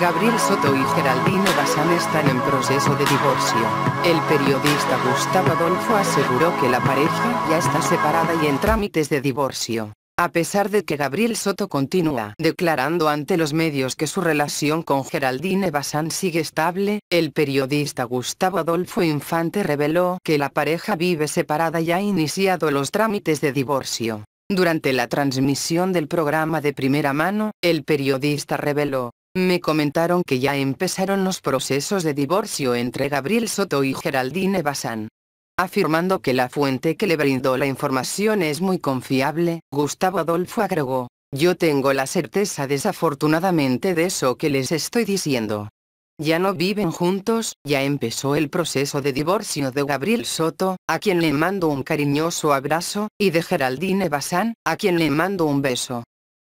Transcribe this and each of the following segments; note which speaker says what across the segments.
Speaker 1: Gabriel Soto y Geraldine Bazán están en proceso de divorcio. El periodista Gustavo Adolfo aseguró que la pareja ya está separada y en trámites de divorcio. A pesar de que Gabriel Soto continúa declarando ante los medios que su relación con Geraldine Bazán sigue estable, el periodista Gustavo Adolfo Infante reveló que la pareja vive separada y ha iniciado los trámites de divorcio. Durante la transmisión del programa de primera mano, el periodista reveló me comentaron que ya empezaron los procesos de divorcio entre Gabriel Soto y Geraldine Bazán. Afirmando que la fuente que le brindó la información es muy confiable, Gustavo Adolfo agregó, yo tengo la certeza desafortunadamente de eso que les estoy diciendo. Ya no viven juntos, ya empezó el proceso de divorcio de Gabriel Soto, a quien le mando un cariñoso abrazo, y de Geraldine Bazán, a quien le mando un beso.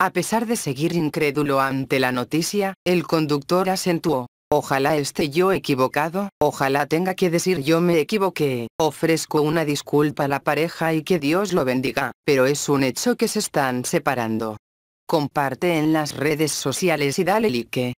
Speaker 1: A pesar de seguir incrédulo ante la noticia, el conductor acentuó. Ojalá esté yo equivocado, ojalá tenga que decir yo me equivoqué, ofrezco una disculpa a la pareja y que Dios lo bendiga, pero es un hecho que se están separando. Comparte en las redes sociales y dale like.